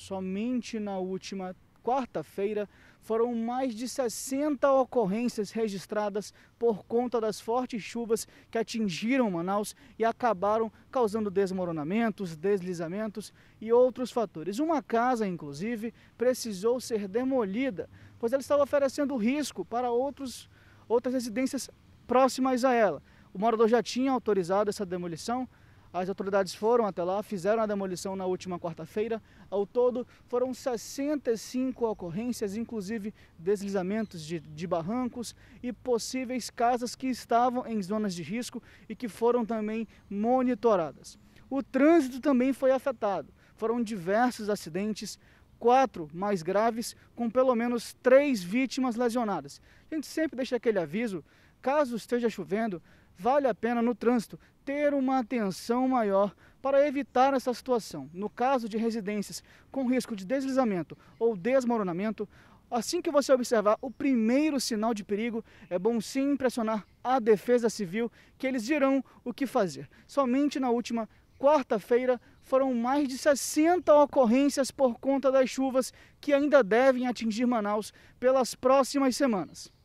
Somente na última quarta-feira foram mais de 60 ocorrências registradas por conta das fortes chuvas que atingiram Manaus e acabaram causando desmoronamentos, deslizamentos e outros fatores. Uma casa, inclusive, precisou ser demolida, pois ela estava oferecendo risco para outros, outras residências próximas a ela. O morador já tinha autorizado essa demolição, as autoridades foram até lá, fizeram a demolição na última quarta-feira. Ao todo, foram 65 ocorrências, inclusive deslizamentos de, de, barrancos e possíveis casas que estavam em zonas de risco e que foram também monitoradas. O trânsito também foi afetado. Foram diversos acidentes, quatro mais graves, com pelo menos três vítimas lesionadas. A gente sempre deixa aquele aviso Caso esteja chovendo, vale a pena no trânsito ter uma atenção maior para evitar essa situação. No caso de residências com risco de deslizamento ou desmoronamento, assim que você observar o primeiro sinal de perigo, é bom sim impressionar a Defesa Civil, que eles dirão o que fazer. Somente na última quarta-feira foram mais de 60 ocorrências por conta das chuvas que ainda devem atingir Manaus pelas próximas semanas.